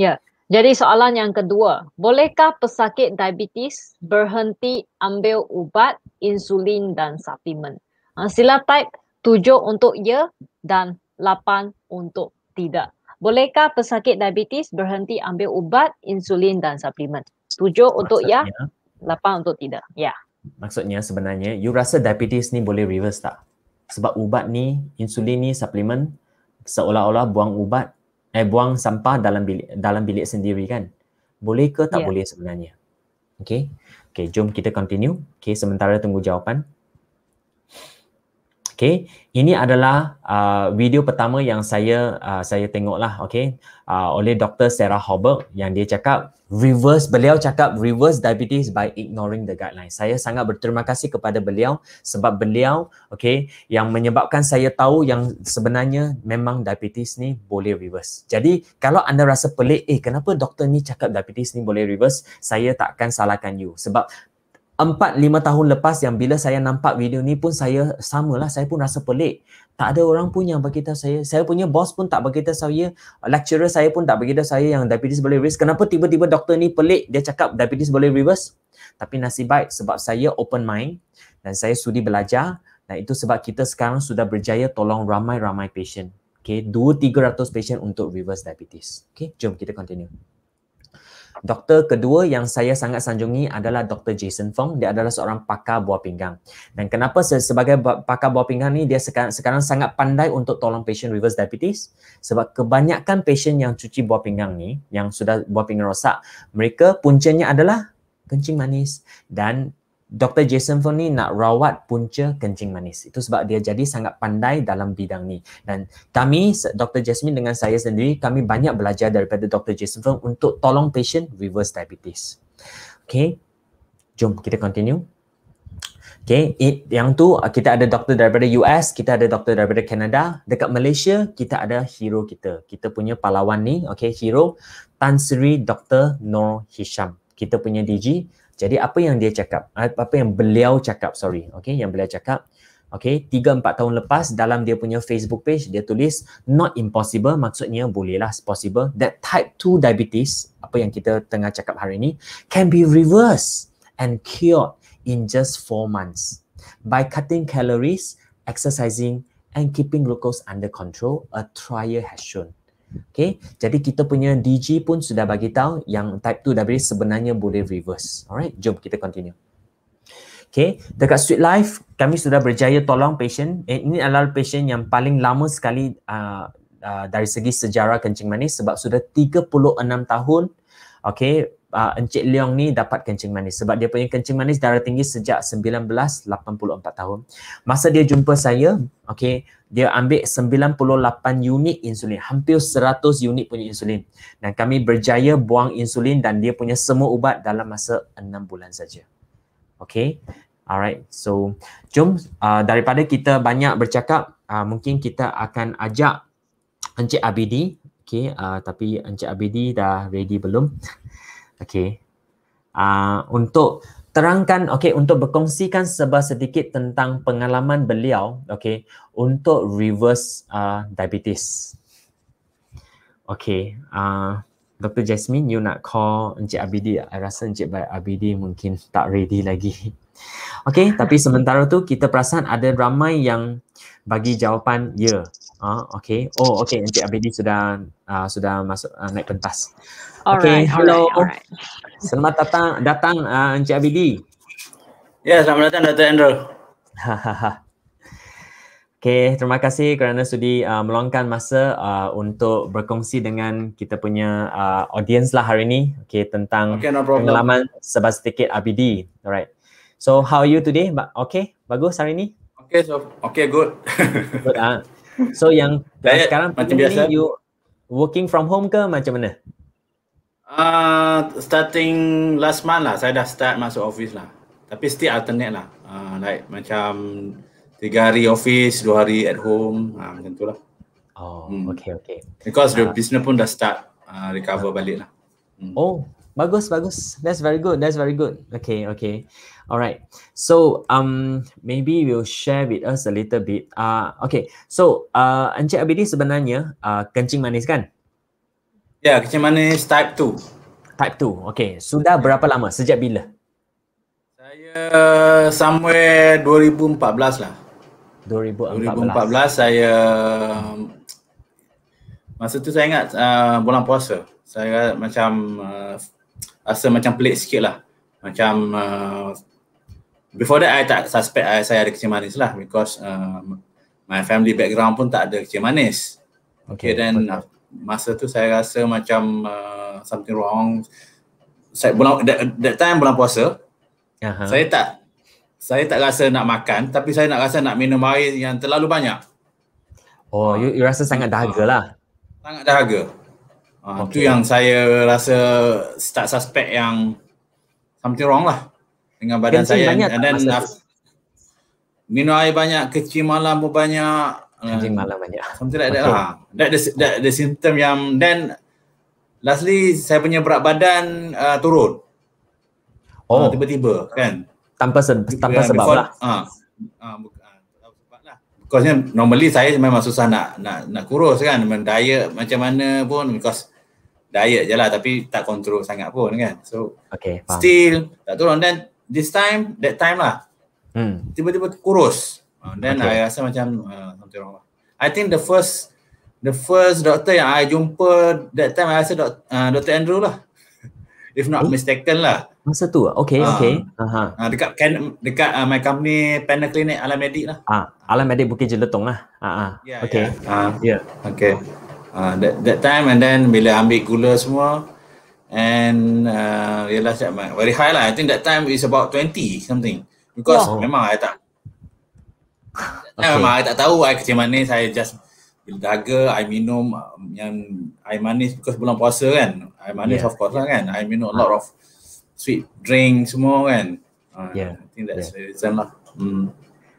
Ya. Jadi soalan yang kedua, bolehkah pesakit diabetes berhenti ambil ubat insulin dan suplemen? Ha, sila type tujuh untuk ya dan lapan untuk tidak. Bolehkah pesakit diabetes berhenti ambil ubat insulin dan suplemen? Tujuh untuk ya, lapan untuk tidak. Ya. Maksudnya sebenarnya you rasa diabetes ni boleh reverse tak? Sebab ubat ni, insulin ni, suplemen seolah-olah buang ubat eh buang sampah dalam bilik dalam bilik sendiri kan boleh ke tak yeah. boleh sebenarnya okey okey jom kita continue okey sementara tunggu jawapan Okay, ini adalah uh, video pertama yang saya uh, saya tengok lah. Okay, uh, oleh Dr. Sarah Hoberg yang dia cakap reverse beliau cakap reverse diabetes by ignoring the guidelines. Saya sangat berterima kasih kepada beliau sebab beliau okay yang menyebabkan saya tahu yang sebenarnya memang diabetes ni boleh reverse. Jadi kalau anda rasa pelik, eh kenapa doktor ni cakap diabetes ni boleh reverse? Saya takkan salahkan you sebab Empat lima tahun lepas yang bila saya nampak video ni pun saya samalah saya pun rasa pelik tak ada orang pun yang bagi saya saya punya bos pun tak bagi saya lecturer saya pun tak bagi saya yang diabetes boleh reverse kenapa tiba-tiba doktor ni pelik dia cakap diabetes boleh reverse tapi nasib baik sebab saya open mind dan saya sudi belajar dan itu sebab kita sekarang sudah berjaya tolong ramai-ramai patient okay dua tiga ratus patient untuk reverse diabetes okay jom kita continue Doktor kedua yang saya sangat sanjungi adalah Dr. Jason Fong. Dia adalah seorang pakar buah pinggang. Dan kenapa sebagai pakar buah pinggang ni dia sekarang, sekarang sangat pandai untuk tolong patient reverse diabetes? Sebab kebanyakan patient yang cuci buah pinggang ni, yang sudah buah pinggang rosak, mereka puncanya adalah kencing manis dan Dr. Jason Fung ni nak rawat punca kencing manis. Itu sebab dia jadi sangat pandai dalam bidang ni. Dan kami, Dr. Jasmine dengan saya sendiri, kami banyak belajar daripada Dr. Jason Fung untuk tolong patient reverse diabetes. Okay, jom kita continue. Okay, It, yang tu uh, kita ada doktor daripada US, kita ada doktor daripada Canada. Dekat Malaysia, kita ada hero kita. Kita punya pahlawan ni, okay, hero Tan Sri Dr. Nor Hisham. Kita punya DG, jadi apa yang dia cakap, ah, apa yang beliau cakap, sorry, okay, yang beliau cakap, okay, 3-4 tahun lepas dalam dia punya Facebook page, dia tulis not impossible, maksudnya bolehlah, possible, that type 2 diabetes, apa yang kita tengah cakap hari ini, can be reversed and cured in just 4 months by cutting calories, exercising and keeping glucose under control, a trial has shown. Okay, jadi kita punya DG pun sudah bagi tahu yang type 2 diabetes sebenarnya boleh reverse. Alright, jom kita continue. Okay, dekat Sweet Life, kami sudah berjaya tolong patient. Eh, ini adalah patient yang paling lama sekali uh, uh, dari segi sejarah kencing manis sebab sudah 36 tahun. Okay, uh, Encik Leong ni dapat kencing manis sebab dia punya kencing manis darah tinggi sejak 1984 tahun. Masa dia jumpa saya, okay, dia ambil 98 unit insulin, hampir 100 unit punya insulin. Dan kami berjaya buang insulin dan dia punya semua ubat dalam masa 6 bulan saja. Okay, alright. So, jom uh, daripada kita banyak bercakap, uh, mungkin kita akan ajak Encik Abidi Okay, uh, tapi Encik Abidi dah ready belum? Okay. Uh, ah, untuk terangkan, okay, untuk berkongsikan sebar sedikit tentang pengalaman beliau, okay, untuk reverse uh, diabetes. Okay. Uh, ah, Dr. Jasmine, you nak call Encik Abidi. I rasa Encik Abidi mungkin tak ready lagi. Okay, tapi sementara tu kita perasan ada ramai yang bagi jawapan ya. Yeah. Ha, uh, okay. Oh, okay. Encik Abidi sudah uh, sudah masuk uh, naik pentas. All okay. Right, hello. All right. Selamat datang datang uh, Encik Abedi. Ya, yeah, selamat datang Dr. Andrew. okay, terima kasih kerana sudi uh, meluangkan masa uh, untuk berkongsi dengan kita punya uh, audience lah hari ini. Okay, tentang okay, no pengalaman sebab sedikit Abidi. Alright. So, how are you today? Ba- okay, bagus hari ini? Okay, so, okay, good. good, ah. Uh. So yang Dayat, sekarang macam biasa you working from home ke macam mana? Uh, starting last month lah saya dah start masuk office lah. Tapi still alternate lah. Uh, like macam tiga hari office, dua hari at home. Ha, uh, macam tu lah. Oh, hmm. okay, okay. Because uh, the ah. business pun dah start uh, recover uh, balik lah. Hmm. Oh, Bagus, bagus. That's very good. That's very good. Okay, okay. All right. So, um, maybe we'll share with us a little bit. Ah, uh, okay. So, uh, Encik Abidi sebenarnya uh, kencing manis kan? Ya, yeah, kencing manis type 2. Type 2. Okay. Sudah berapa lama? Sejak bila? Saya somewhere 2014 lah. 2014. 2014 saya masa tu saya ingat uh, bulan puasa. Saya macam uh, rasa macam pelik sikit lah macam uh, before that I tak suspect I, saya ada kecil manis lah because uh, my family background pun tak ada kecil manis okay, okay then uh, masa tu saya rasa macam uh, something wrong saya bulan that, that time bulan puasa uh-huh. saya tak saya tak rasa nak makan tapi saya nak rasa nak minum air yang terlalu banyak oh you, you rasa sangat dahaga uh, lah sangat dahaga Ah, okay. tu yang saya rasa start suspect yang something wrong lah dengan badan Kencing saya. Banyak And then af- minum air banyak, kecil malam pun banyak. Kecil uh, malam banyak. Something like okay. that lah. That the, that the symptom yang then lastly saya punya berat badan uh, turun. Oh uh, tiba-tiba kan. Tanpa, se- tanpa sebab before, lah. Uh, Because normally saya memang susah nak nak nak kurus kan diet macam mana pun kos diet je lah tapi tak kontrol sangat pun kan so okay, faham. still tak turun then this time that time lah hmm. tiba-tiba kurus ah, then okay. I rasa macam uh, something lah. I think the first the first doktor yang I jumpa that time I rasa doc, uh, Andrew lah if not oh. mistaken lah masa tu okay uh, okay uh-huh. uh, dekat can, dekat uh, my company panel clinic Alamedic lah uh, Alamedic Bukit Jelutong lah uh-huh. yeah, ya, ya. okay ya. yeah. Uh, yeah. okay Ah, that, that time and then bila ambil gula semua and uh, ah, realize that ah, very high lah. I think that time is about 20 something. Because oh. memang I tak okay. memang I tak tahu I kecil manis. I just bila daga, I minum yang air manis because bulan puasa kan. Air manis yeah. of course lah kan. I minum a lot of sweet drink semua kan. Uh, yeah. I think that's yeah. the reason lah. Mm.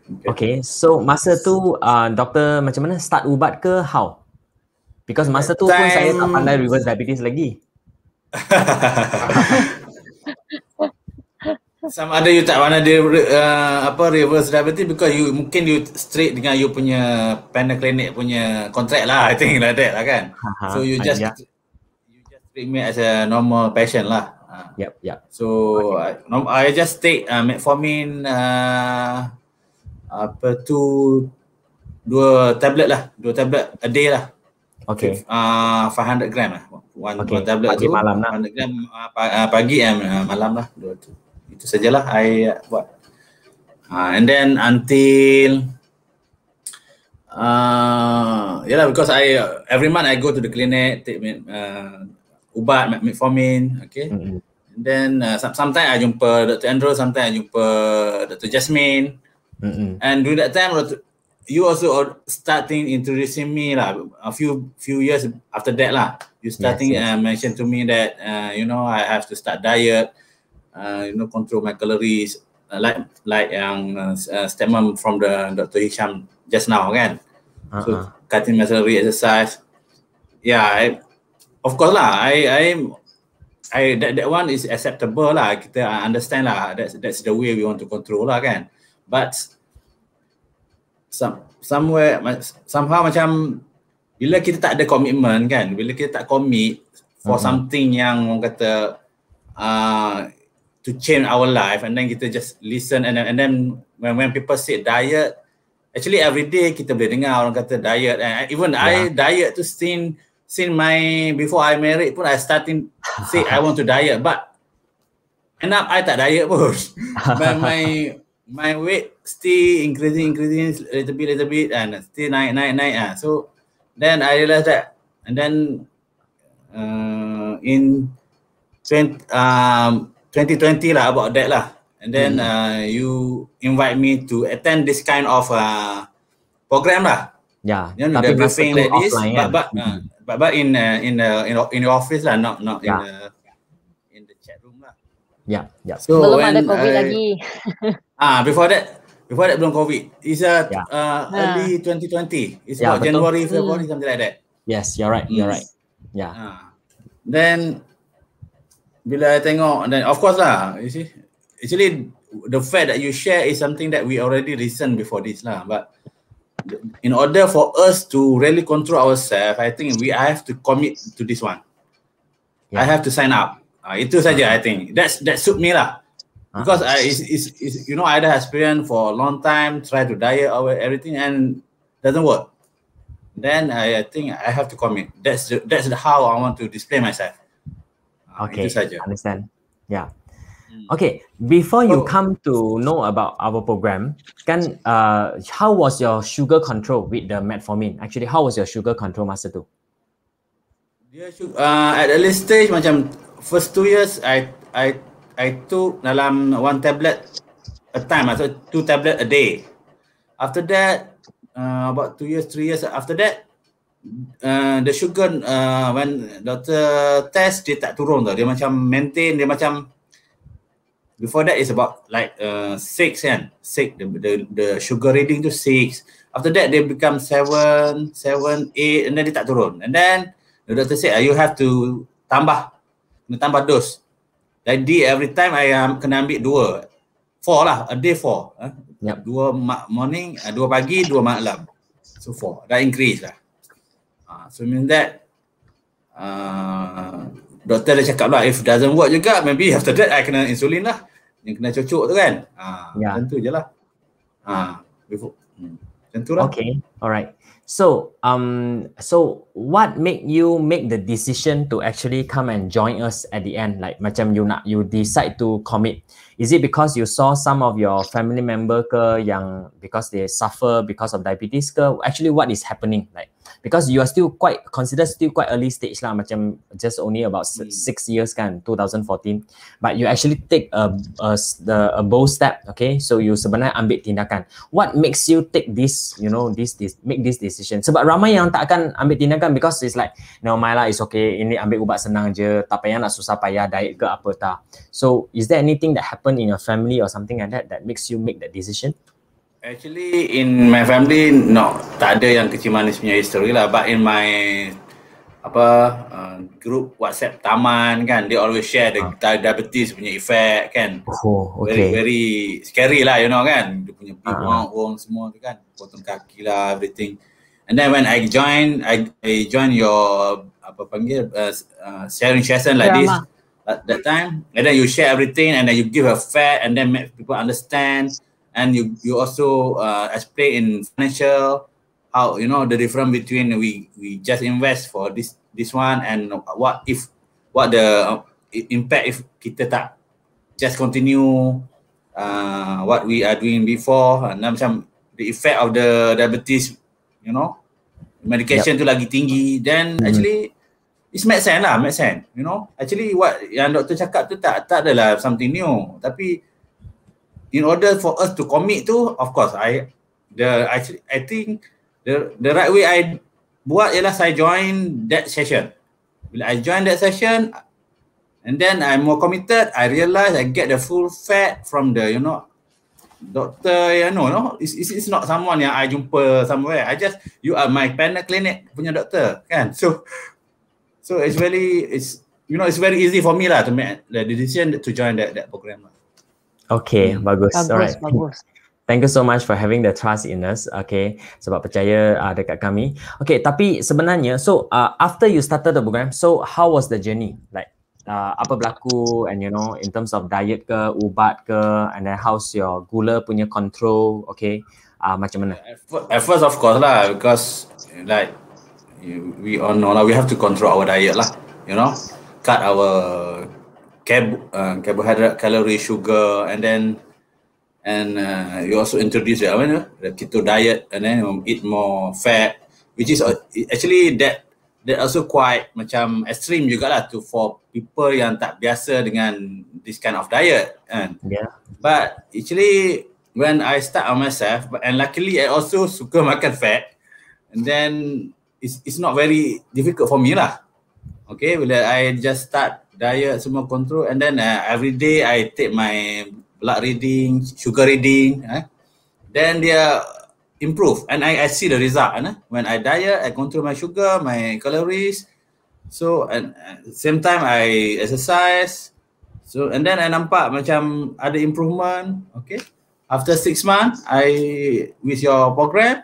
Okay. okay, so masa tu uh, doktor macam mana? Start ubat ke how? Because masa tu pun saya tak pandai reverse diabetes lagi. Sama ada you tak pandai uh, apa reverse diabetes because you mungkin you straight dengan you punya panel clinic punya kontrak lah I think like that lah kan. so you ah, just yeah. Ya. you just treat me as a normal patient lah. Ah. Yep, yep. So okay. I, I just take uh, metformin uh, apa tu dua tablet lah, dua tablet a day lah. Okay. Uh, ah, 500 gram lah. One, okay. one tablet pagi tu. Malam lah. 500 gram uh, pagi and uh, malam lah. Dua tu. Itu sajalah I uh, buat. Uh, and then until uh, yelah because I uh, every month I go to the clinic take uh, ubat metformin okay mm-hmm. and then uh, sometimes I jumpa Dr. Andrew sometimes I jumpa Dr. Jasmine mm-hmm. and during that time you also starting introducing me lah a few few years after that lah. You starting yes, yes. Uh, mention to me that uh, you know I have to start diet, uh, you know control my calories uh, like like yang um, uh, uh, statement from the Dr. Hisham just now again. Uh-huh. So cutting muscle, salary exercise. Yeah, I, of course lah. I I I that that one is acceptable lah. Kita understand lah. That's that's the way we want to control lah kan. But some, somewhere somehow macam bila kita tak ada komitmen kan bila kita tak commit for uh-huh. something yang orang kata uh, to change our life and then kita just listen and then, and then when when people say diet actually every day kita boleh dengar orang kata diet and even yeah. i diet to since since my before i married pun i starting say i want to diet but end up i tak diet pun my my my weight still increasing, increasing a little bit, little bit, and still naik, naik, naik. Ah. So then I realized that. And then uh, in 20, um, 2020 lah, about that lah. And then hmm. uh, you invite me to attend this kind of uh, program lah. Yeah, you know, tapi like this, yeah. but, kan? but, uh, hmm. but, but in uh, in the uh, in, in the office lah, not not yeah. in ya. the in the chat room lah. Yeah, yeah. So Belum ada COVID I, lagi. ah, uh, before that, Before that belum COVID. It's a, yeah. uh, ya. uh ya. early yeah. 2020. It's yeah, about betul. January, hmm. February, mm. something like that. Yes, you're right. You're right. Yeah. Ya. Uh, then, bila I tengok, then of course lah, you see. Actually, the fact that you share is something that we already listen before this lah. But in order for us to really control ourselves, I think we have to commit to this one. Yeah. I have to sign up. Uh, itu saja, I think. That's that suit me lah. Uh-huh. because I, it's, it's, it's, you know I had experience for a long time, try to diet or everything and doesn't work. Then I, I think I have to commit. That's the, that's how I want to display myself. Uh, okay, understand. Yeah. Hmm. Okay, before you oh. come to know about our program, can uh, how was your sugar control with the metformin? Actually, how was your sugar control, Master Two? Yeah, uh, at early stage, like first two years, I I I took dalam one tablet a time atau two tablet a day. After that, uh, about two years, three years after that, uh, the sugar uh, when doctor test dia tak turun tau. Dia macam maintain, dia macam before that is about like uh, six kan. Six, the, the, the sugar reading tu six. After that, they become seven, seven, eight and then dia tak turun. And then the doctor said, ah, you have to tambah, kena tambah dose. Jadi every time I um, kena ambil dua. Four lah, a day four. Eh? Yep. Dua ma- morning, uh, dua pagi, dua malam. So four, dah increase lah. Uh, so mean that, uh, doktor dah cakap lah, if doesn't work juga, maybe after that I kena insulin lah. Yang kena cocok tu kan. Uh, ah, yeah. Tentu je lah. Uh, before, hmm. Macam lah. Okay, alright. So, um, so what make you make the decision to actually come and join us at the end? Like, macam you nak, you decide to commit. Is it because you saw some of your family member ke yang because they suffer because of diabetes ke? Actually, what is happening? Like, because you are still quite, considered still quite early stage lah. Macam just only about mm. six years kan, 2014. But you actually take a, a, a, a bold step, okay? So, you sebenarnya ambil tindakan. What makes you take this, you know, this, this, make this decision? Sebab ramai yang tak akan ambil tindakan kan because it's like no my lah it's okay ini ambil ubat senang je tak payah nak susah payah diet ke apa tak so is there anything that happened in your family or something like that that makes you make that decision actually in my family no tak ada yang kecil manis punya history lah but in my apa uh, group WhatsApp taman kan they always share the uh. diabetes punya effect kan oh, okay. very very scary lah you know kan dia punya pipi uh. Ah, ah. semua kan potong kaki lah everything And then when I join, I, I join your apa panggil uh, uh, sharing session like Drama. this at that time, and then you share everything, and then you give a fair, and then make people understand, and you you also uh, explain in financial how you know the difference between we we just invest for this this one and what if what the uh, impact if kita tak just continue uh, what we are doing before, and then the effect of the diabetes you know medication yep. tu lagi tinggi then mm. actually it's make sense lah make sense you know actually what yang doktor cakap tu tak tak adalah something new tapi in order for us to commit tu of course i the actually i think the the right way i buat ialah saya join that session bila i join that session and then i'm more committed i realize i get the full fat from the you know Dr. Yano, eh, no? It's, it's, not someone yang I jumpa somewhere. I just, you are my panel clinic punya doktor, kan? So, so it's very, it's, you know, it's very easy for me lah to make the decision to join that that program lah. Okay, hmm. bagus. bagus. Alright. Bagus. Thank you so much for having the trust in us. Okay, sebab percaya uh, dekat kami. Okay, tapi sebenarnya, so uh, after you started the program, so how was the journey? Like, uh, apa berlaku and you know in terms of diet ke ubat ke and then how's your gula punya control okay uh, macam mana at first of course lah because like we all know lah we have to control our diet lah you know cut our carb uh, carbohydrate calorie sugar and then and uh, you also introduce the, I mean, the keto diet and then eat more fat which is uh, actually that that also quite macam extreme juga lah to for people yang tak biasa dengan this kind of diet kan. Yeah. But actually when I start on myself and luckily I also suka makan fat and then it's, it's not very difficult for me lah. Okay, bila I just start diet semua control and then uh, every day I take my blood reading, sugar reading eh. Then dia improve and I, I see the result. And eh? right? when I diet, I control my sugar, my calories. So and at same time I exercise. So and then I nampak macam ada improvement. Okay. After six months, I with your program,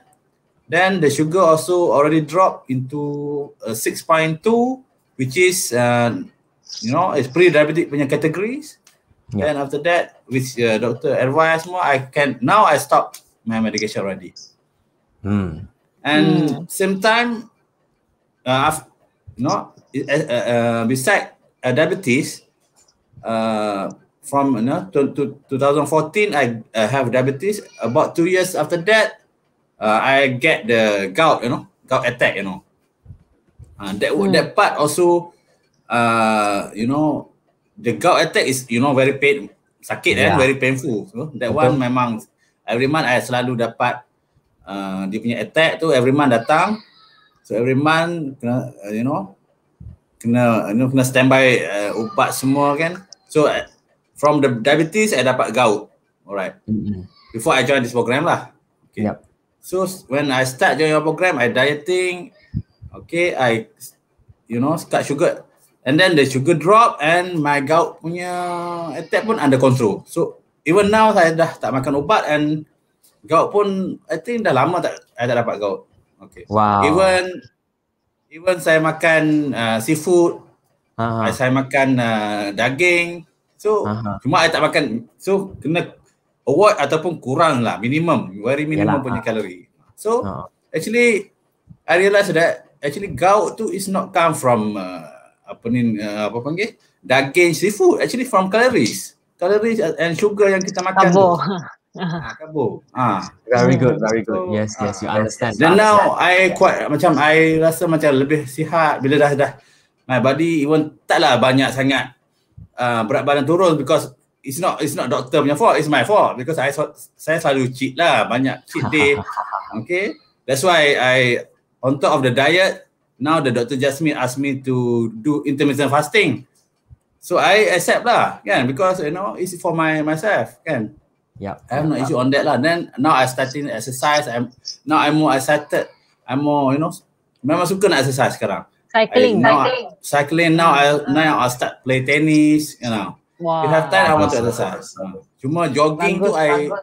then the sugar also already drop into six point two, which is uh, you know it's pre diabetic punya categories. Yeah. Then after that, with uh, doctor advice more, I can now I stop Muhammad Keshav Radhi. Hmm. And hmm. same time, uh, you know, uh, uh, uh, beside uh, diabetes, uh, from you know, to, to 2014, I uh, have diabetes. About two years after that, uh, I get the gout, you know, gout attack, you know. uh, that, hmm. that part also, uh, you know, the gout attack is, you know, very pain, sakit eh, yeah. and very painful. So that Betul. one memang every month I selalu dapat uh, dia punya attack tu every month datang. So every month kena uh, you know kena you know, kena standby uh, ubat semua kan. So uh, from the diabetes I dapat gout. Alright. Mm-hmm. Before I join this program lah. Okay. Yep. So when I start join your program I dieting okay I you know start sugar and then the sugar drop and my gout punya attack pun under control. So even now saya dah tak makan ubat and gout pun I think dah lama tak saya tak dapat gout. Okay. Wow. Even even saya makan uh, seafood, uh saya makan uh, daging. So uh cuma saya tak makan. So kena award ataupun kurang lah minimum, very minimum Yalah. punya kalori. So oh. actually I realize that actually gout tu is not come from uh, apa ni uh, apa panggil daging seafood actually from calories kalori and sugar yang kita makan Kabur. tu. Kabur. Ha. Very good, very good. So, yes, yes, you ah. understand. Then now I quite yeah. macam I rasa macam lebih sihat bila dah dah my body even taklah banyak sangat uh, berat badan turun because it's not it's not doctor punya fault, it's my fault because I saya selalu cheat lah, banyak cheat day. okay? That's why I on top of the diet, now the doctor Jasmine asked me to do intermittent fasting. So I accept lah kan because you know it's for my myself kan. Yeah. I have no issue on that lah. Then now I starting exercise. I'm now I'm more excited. I'm more you know memang suka nak exercise sekarang. Cycling, I, now, cycling. Cycling now I now I start play tennis, you know. Wow. If have time I want to exercise. Cuma jogging bagus, tu bagus.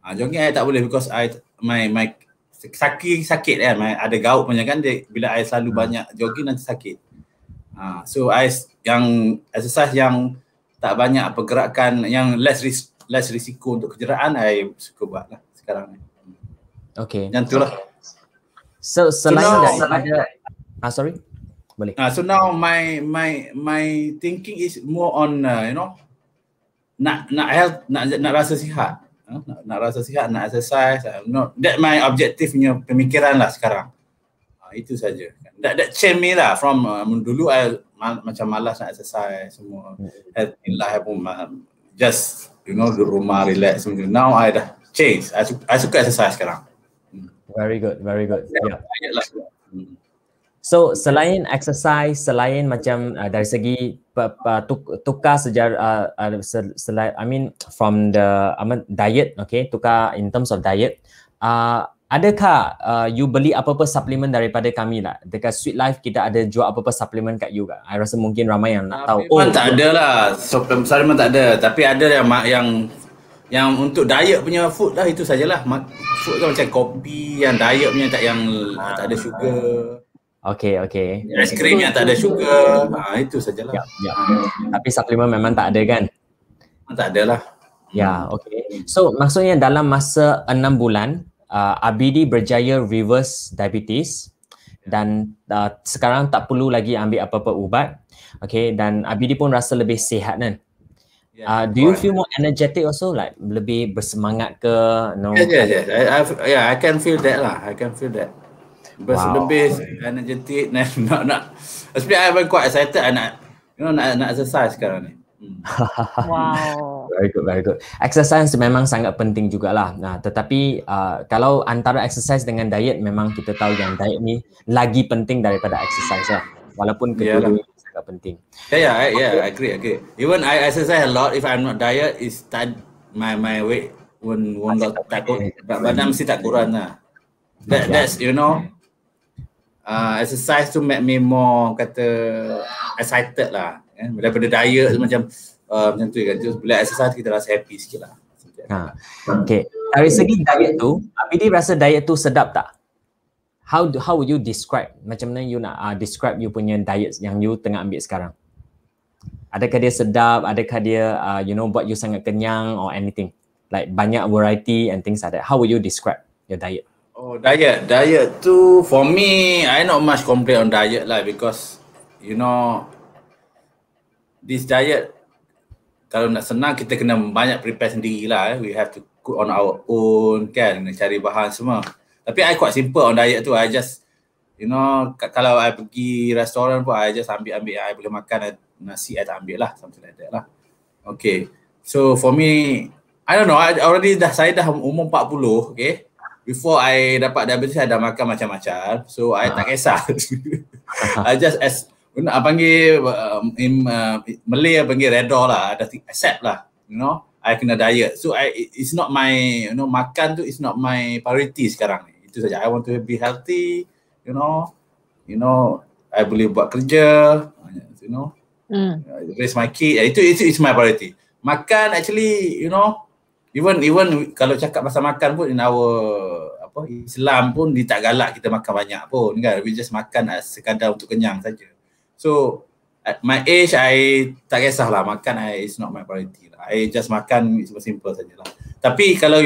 I ah, jogging I tak boleh because I my my sakit sakit kan. Eh, my ada gout punya kan dia, bila I selalu hmm. banyak jogging nanti sakit. Ha, so I, yang exercise yang tak banyak pergerakan yang less ris- less risiko untuk kejeraan I suka buat lah sekarang ni. Okay. Yang tu lah. So selain so, dari ah uh, sorry boleh. Ah uh, so now my my my thinking is more on uh, you know nak nak health nak nak rasa sihat. Huh? Ha, nak, nak rasa sihat nak exercise uh, not that my objective punya pemikiran lah sekarang uh, itu saja that, that change me lah from uh, dulu I ma- macam malas nak exercise semua mm. in life pun ma- just you know di rumah relax semua now I dah change I, su- I suka exercise sekarang mm. very good very good yeah, yeah. Lah. Mm. so selain exercise selain macam uh, dari segi tukar sejarah uh, selain I mean from the I mean, diet okay tukar in terms of diet uh, Adakah uh, you beli apa-apa suplemen daripada kami lah? Dekat Sweet Life kita ada jual apa-apa suplemen kat you kah? I rasa mungkin ramai yang nak tahu. Uh, oh, tak ada lah. Suplemen, suplemen tak ada. Tapi ada yang yang yang untuk diet punya food lah itu sajalah. Food kan macam kopi yang diet punya tak yang uh, tak ada sugar. Okay, okay. Ice cream yang tak ada sugar. Ha, itu sajalah. Ya, ya. Tapi suplemen memang tak ada kan? Tak ada lah. Ya, yeah, okay. So maksudnya dalam masa enam bulan, uh, RBD berjaya reverse diabetes dan uh, sekarang tak perlu lagi ambil apa-apa ubat. Okay, dan RBD pun rasa lebih sihat kan? Yeah, uh, do you feel more energetic also? Like lebih bersemangat ke? No? Yeah, yeah, yeah. I, yeah, I can feel that lah. I can feel that. Bers- wow. Lebih energetic. Not, not, especially I'm quite excited. I nak, you know, nak, nak exercise sekarang ni. Hmm. wow very good, very good. Exercise memang sangat penting juga lah. Nah, tetapi uh, kalau antara exercise dengan diet memang kita tahu yang diet ni lagi penting daripada exercise lah. Walaupun kedua yeah. sangat penting. Yeah, yeah, I, yeah, ya, I agree, I agree. Even I exercise a lot if I'm not diet is that my my weight won't won't got tak kurang. Badan mesti tak kurang lah. That, ya. that's you know uh, exercise to make me more kata excited lah. Eh, daripada diet macam Uh, macam tu kan. Just bila exercise kita rasa happy sikit lah. Ha. Okay. Dari segi diet tu, Abidi rasa diet tu sedap tak? How do, how would you describe macam mana you nak uh, describe you punya diet yang you tengah ambil sekarang? Adakah dia sedap? Adakah dia uh, you know buat you sangat kenyang or anything? Like banyak variety and things like that. How would you describe your diet? Oh diet, diet tu for me I not much complain on diet lah because you know this diet kalau nak senang kita kena banyak prepare sendirilah eh. we have to cook on our own kan cari bahan semua tapi i quite simple on diet tu i just you know kalau i pergi restoran pun i just ambil ambil yang i boleh makan nasi i tak ambil lah something like that lah okay so for me i don't know i already dah saya dah umur 40 okay before i dapat diabetes i dah makan macam-macam so i uh. tak ah. kisah ah. i just as nak panggil uh, um, in, uh, Malay panggil redor lah ada accept lah you know I kena diet so I it's not my you know makan tu It's not my priority sekarang ni itu saja I want to be healthy you know you know I boleh buat kerja you know mm. raise my kid eh, itu itu is my priority makan actually you know even even kalau cakap pasal makan pun in our apa Islam pun dia tak galak kita makan banyak pun kan we just makan uh, sekadar untuk kenyang saja So at my age I tak kisah lah makan I is not my priority. Lah. I just makan simple simple lah. Tapi kalau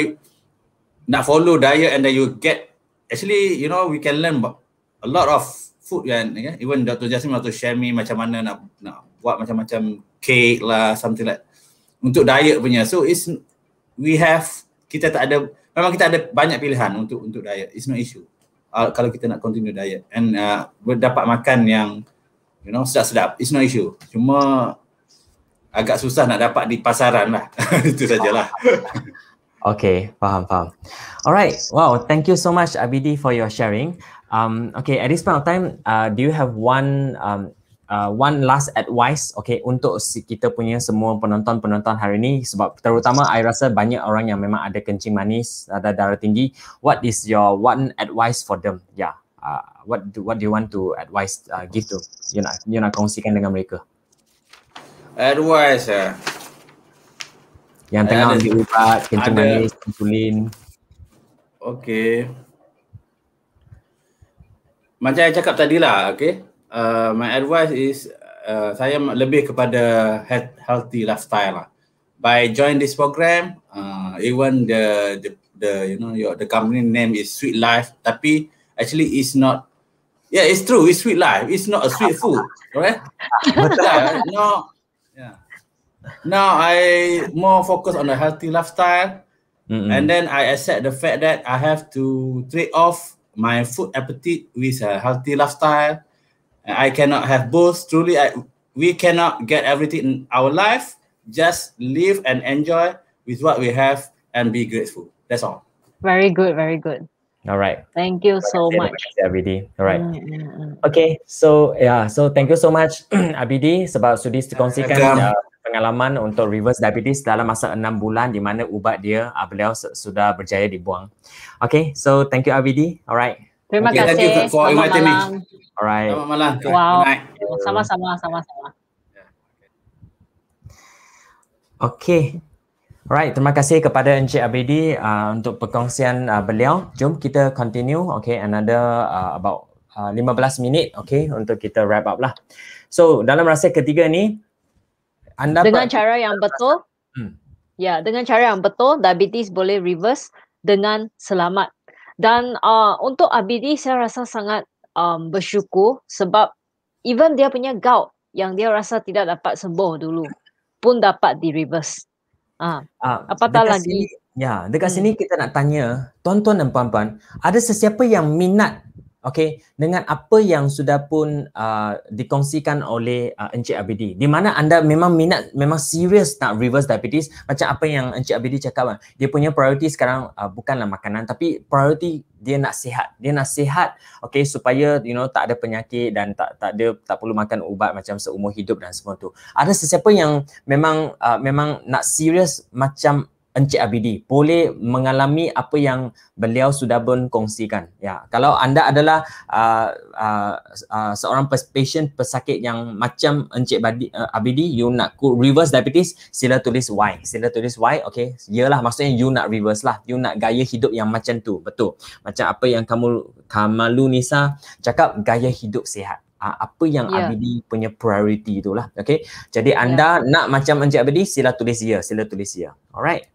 nak follow diet and then you get actually you know we can learn a lot of food kan yeah? even Dr. Jasmine want to share me macam mana nak nak buat macam-macam cake lah something like untuk diet punya so is we have kita tak ada memang kita ada banyak pilihan untuk untuk diet it's no issue uh, kalau kita nak continue diet and uh, dapat makan yang you know sedap-sedap it's no issue cuma agak susah nak dapat di pasaran lah itu sajalah Okay, faham, faham. Alright, wow, thank you so much Abidi for your sharing. Um, okay, at this point of time, uh, do you have one um, Uh, one last advice okay untuk kita punya semua penonton-penonton hari ini sebab terutama I rasa banyak orang yang memang ada kencing manis ada darah tinggi what is your one advice for them yeah Uh, what do, what do you want to advise uh, give to you nak you nak kongsikan dengan mereka advice eh yang tengah ambil ubat kencing manis kumpulin okay macam saya cakap tadi lah okay uh, my advice is uh, saya lebih kepada healthy lifestyle lah by join this program uh, even the, the the you know your the company name is sweet life tapi actually it's not yeah it's true it's sweet life it's not a sweet food right yeah, now yeah now i more focus on a healthy lifestyle mm-hmm. and then i accept the fact that i have to trade off my food appetite with a healthy lifestyle i cannot have both truly I, we cannot get everything in our life just live and enjoy with what we have and be grateful that's all very good very good All right. Thank you so much. Abidi. All right. Mm, mm, mm. Okay. So yeah. So thank you so much Abidi sebab sudi kongsikan uh, pengalaman untuk reverse diabetes dalam masa enam bulan di mana ubat dia uh, beliau sudah berjaya dibuang. Okay. So thank you Abidi. All right. Terima kasih. Selamat malam. All right. Selamat malam. Okay. Wow. Sama-sama. Sama-sama. Okay. Alright, terima kasih kepada Encik Abedi uh, untuk perkongsian uh, beliau. Jom kita continue, okay, another uh, about uh, 15 minit, okay, untuk kita wrap up lah. So, dalam rasa ketiga ni, anda Dengan cara yang betul, hmm. ya, dengan cara yang betul, diabetes boleh reverse dengan selamat. Dan uh, untuk Abedi, saya rasa sangat um, bersyukur sebab even dia punya gout yang dia rasa tidak dapat sembuh dulu pun dapat di reverse. Ha. Uh, apa tak lagi? Sini, ya, dekat hmm. sini kita nak tanya tuan-tuan dan puan-puan, ada sesiapa yang minat Okey, dengan apa yang sudah pun uh, dikongsikan oleh uh, Encik Abidi, di mana anda memang minat, memang serius nak reverse diabetes, macam apa yang Encik Abidi cakap, ah, dia punya priority sekarang uh, bukanlah makanan, tapi priority dia nak sihat. Dia nak sihat, okay supaya you know tak ada penyakit dan tak tak ada tak perlu makan ubat macam seumur hidup dan semua tu. Ada sesiapa yang memang uh, memang nak serius macam Encik Abidi boleh mengalami apa yang beliau sudah pun kongsikan. Ya, kalau anda adalah uh, uh, uh, seorang patient pesakit yang macam Encik Badi, uh, Abidi, you nak reverse diabetes, sila tulis why. Sila tulis why, okay. Ia lah maksudnya you nak reverse lah. You nak gaya hidup yang macam tu, betul. Macam apa yang kamu Kamalu Nisa cakap, gaya hidup sehat, Uh, ah, apa yang yeah. Abidi punya priority itulah. Okay. Jadi ya. anda yeah. nak macam Encik Abidi, sila tulis ya. Sila tulis ya. Alright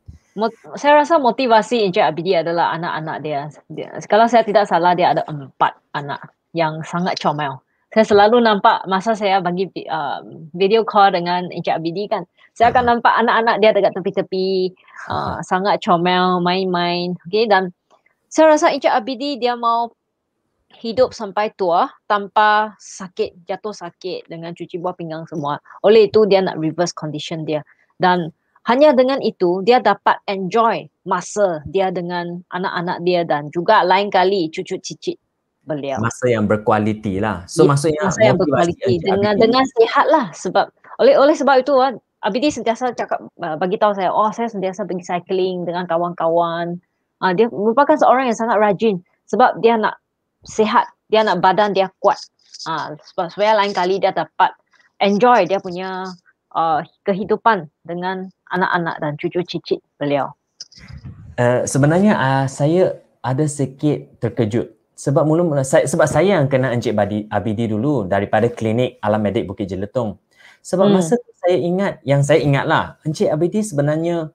saya rasa motivasi Encik Abidi adalah anak-anak dia. dia. Kalau saya tidak salah, dia ada empat anak yang sangat comel. Saya selalu nampak masa saya bagi uh, video call dengan Encik Abidi kan, saya akan hmm. nampak anak-anak dia dekat tepi-tepi, uh, hmm. sangat comel, main-main. Okay, dan saya rasa Encik Abidi dia mau hidup sampai tua tanpa sakit, jatuh sakit dengan cuci buah pinggang semua. Oleh itu dia nak reverse condition dia. Dan hanya dengan itu dia dapat enjoy masa dia dengan anak-anak dia dan juga lain kali cucu-cicit beliau. Masa yang berkualiti lah. So ya, maksudnya masa yang berkualiti dengan Abidi. dengan sihat lah sebab oleh oleh sebab itu ah, Abidi sentiasa cakap ah, bagi tahu saya oh saya sentiasa pergi cycling dengan kawan-kawan. Uh, dia merupakan seorang yang sangat rajin sebab dia nak sihat, dia nak badan dia kuat. Ah uh, sebab lain kali dia dapat enjoy dia punya uh, kehidupan dengan anak-anak dan cucu cicit beliau? Uh, sebenarnya uh, saya ada sikit terkejut sebab mula-mula saya, sebab saya yang kena Encik Badi, Abidi dulu daripada klinik alam medik Bukit Jeletong. Sebab hmm. masa saya ingat, yang saya ingatlah Encik Abidi sebenarnya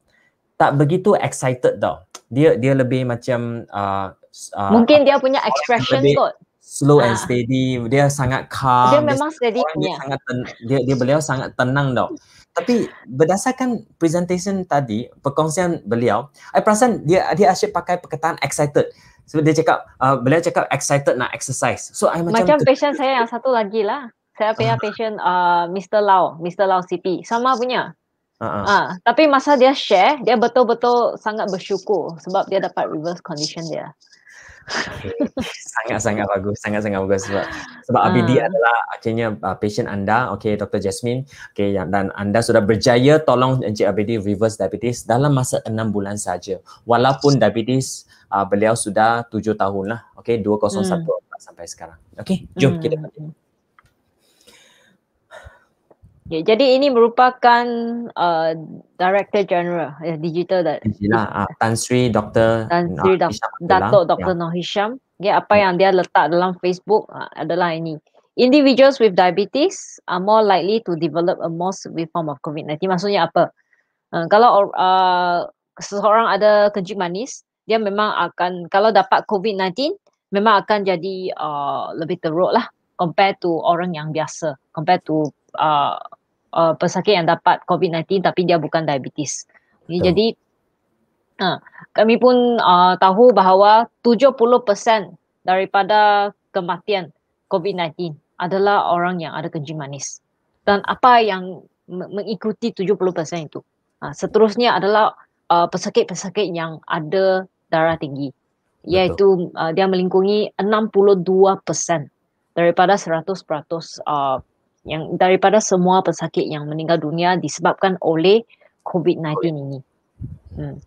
tak begitu excited tau. Dia dia lebih macam uh, uh, Mungkin dia punya expression kot. Slow and steady, dia sangat calm. Dia memang steady dia, sangat dia, dia beliau sangat tenang tau tapi berdasarkan presentation tadi, perkongsian beliau, saya perasan dia dia asyik pakai perkataan excited. Sebab so, dia cakap, uh, beliau cakap excited nak exercise. So, I macam... Macam patient saya yang satu lagi lah. Saya punya uh patient uh, Mr. Lau, Mr. Lau CP. Sama punya. Uh-huh. Uh, tapi masa dia share, dia betul-betul sangat bersyukur sebab dia dapat reverse condition dia. sangat-sangat bagus sangat-sangat bagus sebab sebab uh. Ah. ABD adalah akhirnya uh, patient anda okey Dr Jasmine okey dan anda sudah berjaya tolong Encik ABD reverse diabetes dalam masa enam bulan saja walaupun diabetes uh, beliau sudah tujuh tahun lah okey 2014 hmm. sampai sekarang okey jom hmm. kita hmm, hmm. continue Okay, jadi ini merupakan uh, Director General eh, Digital that Digilah, uh, ah, Tan Sri Dr. Tan Sri Dr. Dato' Dr. Yeah. Hisham. Okay, apa yeah. Hmm. yang dia letak dalam Facebook uh, adalah ini. Individuals with diabetes are more likely to develop a more severe form of COVID-19. Maksudnya apa? Uh, kalau uh, seseorang ada kencing manis, dia memang akan, kalau dapat COVID-19, memang akan jadi uh, lebih teruk lah compare to orang yang biasa, compare to uh, pesakit yang dapat COVID-19 tapi dia bukan diabetes. Okay, jadi uh, kami pun uh, tahu bahawa 70% daripada kematian COVID-19 adalah orang yang ada kencing manis. Dan apa yang mengikuti 70% itu? Uh, seterusnya adalah uh, pesakit-pesakit yang ada darah tinggi iaitu uh, dia melingkungi 62% daripada 100% uh, yang daripada semua pesakit yang meninggal dunia disebabkan oleh COVID-19 ini. Hmm.